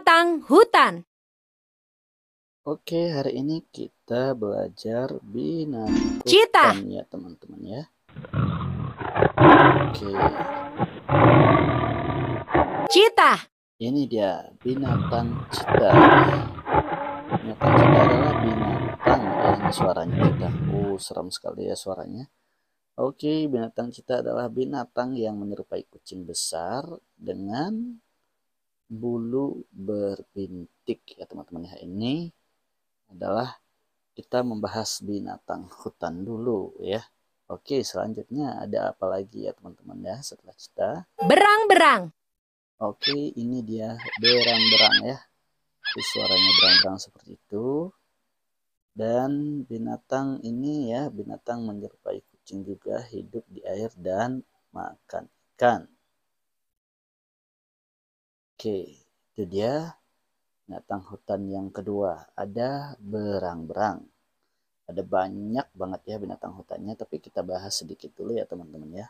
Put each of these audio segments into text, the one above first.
Binatang Hutan. Oke, hari ini kita belajar binatang Cita. hutan ya, teman-teman ya. Oke. Cita. Ini dia binatang cita. Binatang cita adalah binatang yang suaranya Cita. Uh, seram sekali ya suaranya. Oke, binatang cita adalah binatang yang menyerupai kucing besar dengan bulu berbintik ya teman-teman ya ini adalah kita membahas binatang hutan dulu ya oke selanjutnya ada apa lagi ya teman-teman ya setelah kita berang-berang oke ini dia berang-berang ya itu suaranya berang-berang seperti itu dan binatang ini ya binatang menyerupai kucing juga hidup di air dan makan ikan Oke, itu dia binatang hutan yang kedua. Ada berang-berang. Ada banyak banget ya binatang hutannya, tapi kita bahas sedikit dulu ya teman-teman ya.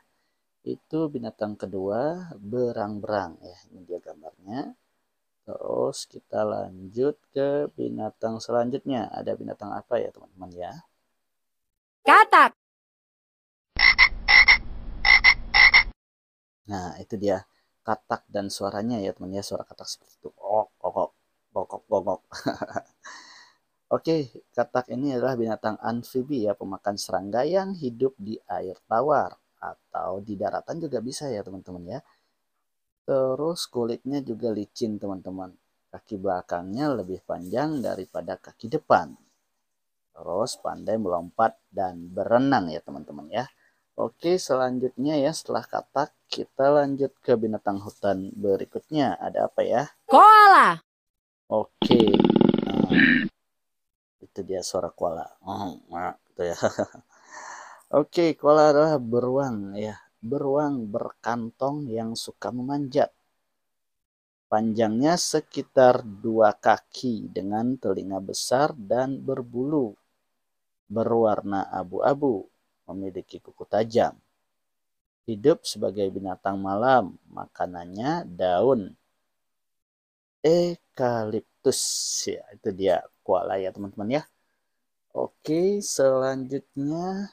Itu binatang kedua, berang-berang ya. Ini dia gambarnya. Terus kita lanjut ke binatang selanjutnya. Ada binatang apa ya teman-teman ya? Katak. Nah, itu dia katak dan suaranya ya teman ya suara katak seperti itu oh kokok kokok kokok Oke, katak ini adalah binatang amfibi ya, pemakan serangga yang hidup di air tawar atau di daratan juga bisa ya teman-teman ya. Terus kulitnya juga licin teman-teman. Kaki belakangnya lebih panjang daripada kaki depan. Terus pandai melompat dan berenang ya teman-teman ya. Oke, selanjutnya ya setelah katak kita lanjut ke binatang hutan berikutnya. Ada apa ya? Koala. Oke. Nah, itu dia suara koala. Oh, gitu ya. Oke, koala adalah beruang ya. Beruang berkantong yang suka memanjat. Panjangnya sekitar dua kaki dengan telinga besar dan berbulu. Berwarna abu-abu memiliki kuku tajam. Hidup sebagai binatang malam, makanannya daun. Ekaliptus, ya itu dia koala ya teman-teman ya. Oke, selanjutnya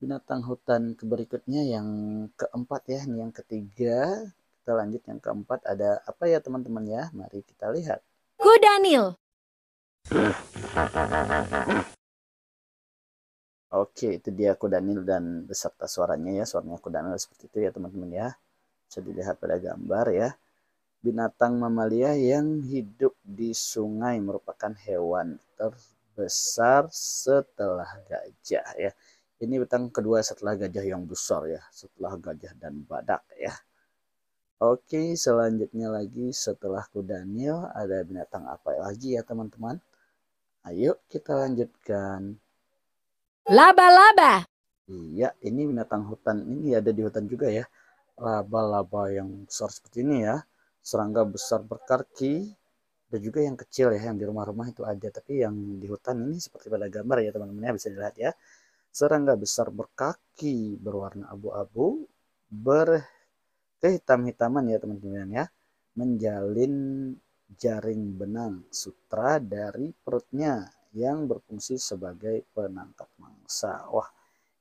binatang hutan berikutnya yang keempat ya, ini yang ketiga. Kita lanjut yang keempat ada apa ya teman-teman ya? Mari kita lihat. Kuda Nil. Oke, itu dia aku Daniel dan beserta suaranya ya. Suaranya aku Daniel seperti itu ya teman-teman ya. Bisa dilihat pada gambar ya. Binatang mamalia yang hidup di sungai merupakan hewan terbesar setelah gajah ya. Ini binatang kedua setelah gajah yang besar ya, setelah gajah dan badak ya. Oke, selanjutnya lagi setelah aku Daniel ada binatang apa lagi ya teman-teman? Ayo kita lanjutkan. Laba-laba. Iya, ini binatang hutan. Ini ada di hutan juga ya. Laba-laba yang besar seperti ini ya. Serangga besar berkaki. Ada juga yang kecil ya, yang di rumah-rumah itu ada. Tapi yang di hutan ini seperti pada gambar ya teman-teman ya. Bisa dilihat ya. Serangga besar berkaki berwarna abu-abu. Ber hitaman ya teman-teman ya. Menjalin jaring benang sutra dari perutnya yang berfungsi sebagai penangkap angsa. Wah,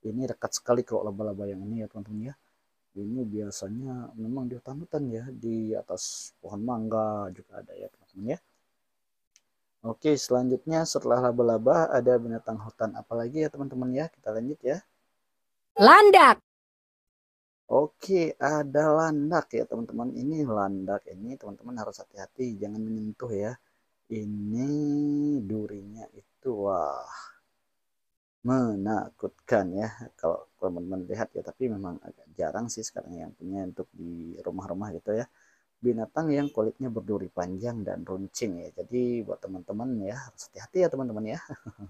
ini dekat sekali kalau laba-laba yang ini ya teman-teman ya. Ini biasanya memang di hutan-hutan ya, di atas pohon mangga juga ada ya teman-teman ya. Oke, selanjutnya setelah laba-laba ada binatang hutan apalagi ya teman-teman ya. Kita lanjut ya. Landak. Oke, ada landak ya teman-teman. Ini landak ini teman-teman harus hati-hati jangan menyentuh ya. Ini durinya itu wah menakutkan ya kalau teman-teman lihat ya tapi memang agak jarang sih sekarang yang punya untuk di rumah-rumah gitu ya binatang yang kulitnya berduri panjang dan runcing ya jadi buat teman-teman ya harus hati-hati ya teman-teman ya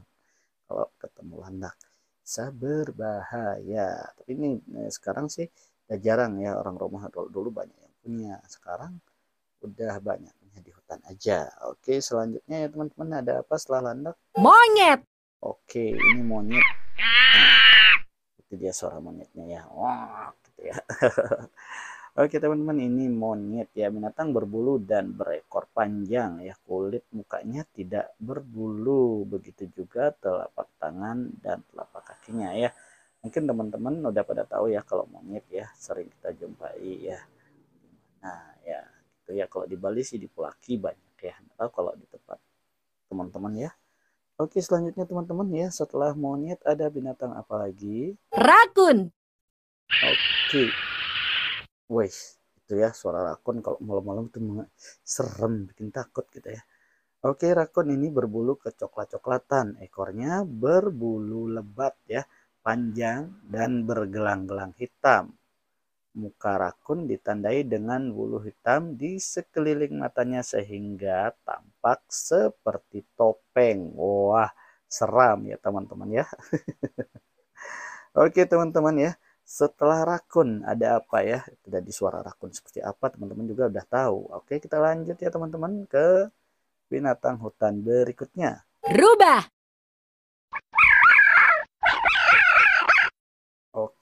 kalau ketemu landak sabar bahaya tapi ini eh, sekarang sih udah jarang ya orang rumah dulu, dulu banyak yang punya sekarang udah banyaknya di hutan aja oke selanjutnya ya teman-teman ada apa setelah landak monyet Oke, ini monyet. Nah, itu dia suara monyetnya ya. Wah, gitu ya. Oke teman-teman, ini monyet ya, binatang berbulu dan berekor panjang ya. Kulit mukanya tidak berbulu, begitu juga telapak tangan dan telapak kakinya ya. Mungkin teman-teman udah pada tahu ya kalau monyet ya sering kita jumpai ya. Nah, ya itu ya kalau di Bali sih di Pulaki banyak ya. Atau kalau di tempat teman-teman ya. Oke, selanjutnya teman-teman ya, setelah monyet ada binatang apa lagi? Rakun. Oke. Wes, itu ya suara rakun kalau malam-malam itu serem, bikin takut gitu ya. Oke, rakun ini berbulu kecoklat-coklatan, ekornya berbulu lebat ya, panjang dan bergelang-gelang hitam. Muka rakun ditandai dengan bulu hitam di sekeliling matanya sehingga tampak seperti topeng. Wah, seram ya teman-teman ya. Oke teman-teman ya. Setelah rakun ada apa ya? di suara rakun seperti apa teman-teman juga udah tahu. Oke kita lanjut ya teman-teman ke binatang hutan berikutnya. Rubah.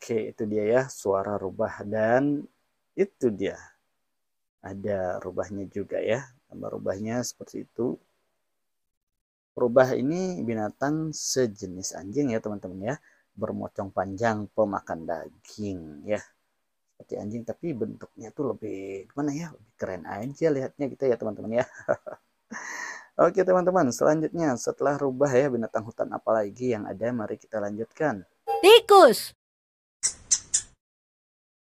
Oke, itu dia ya suara rubah dan itu dia. Ada rubahnya juga ya. Tambah rubahnya seperti itu. Rubah ini binatang sejenis anjing ya teman-teman ya. Bermocong panjang pemakan daging ya. Seperti anjing tapi bentuknya tuh lebih gimana ya? Lebih keren aja lihatnya kita gitu ya teman-teman ya. Oke teman-teman, selanjutnya setelah rubah ya binatang hutan apalagi yang ada mari kita lanjutkan. Tikus.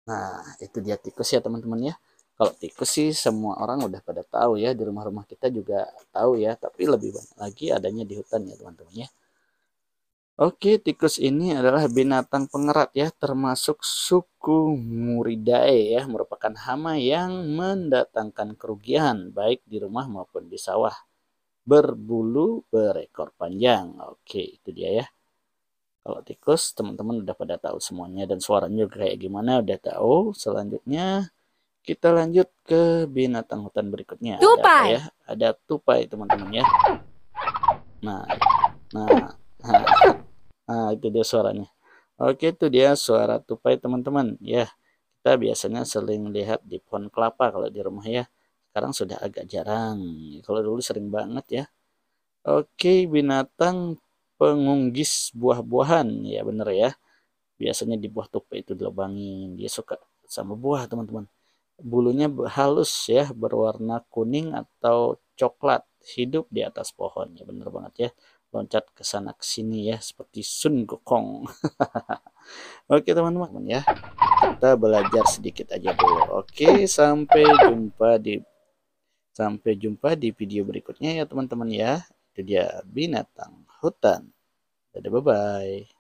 Nah, itu dia tikus ya teman-teman ya. Kalau tikus sih semua orang udah pada tahu ya, di rumah-rumah kita juga tahu ya, tapi lebih banyak lagi adanya di hutan ya teman-teman ya. Oke, tikus ini adalah binatang pengerat ya, termasuk suku Muridae ya, merupakan hama yang mendatangkan kerugian baik di rumah maupun di sawah. Berbulu berekor panjang. Oke, itu dia ya. Kalau tikus teman-teman udah pada tahu semuanya dan suaranya kayak gimana udah tahu. Selanjutnya kita lanjut ke binatang hutan berikutnya. Tupai. Ada ya? Ada tupai teman-teman ya. Nah, nah, nah, nah itu dia suaranya. Oke itu dia suara tupai teman-teman ya. Kita biasanya sering lihat di pohon kelapa kalau di rumah ya. Sekarang sudah agak jarang. Kalau dulu sering banget ya. Oke binatang pengunggis buah-buahan ya bener ya biasanya di buah tupai itu dilubangin dia suka sama buah teman-teman bulunya halus ya berwarna kuning atau coklat hidup di atas pohon ya bener banget ya loncat ke sana ke sini ya seperti Sun Gokong oke teman-teman ya kita belajar sedikit aja dulu oke sampai jumpa di sampai jumpa di video berikutnya ya teman-teman ya itu dia binatang hutan. Dadah, bye-bye.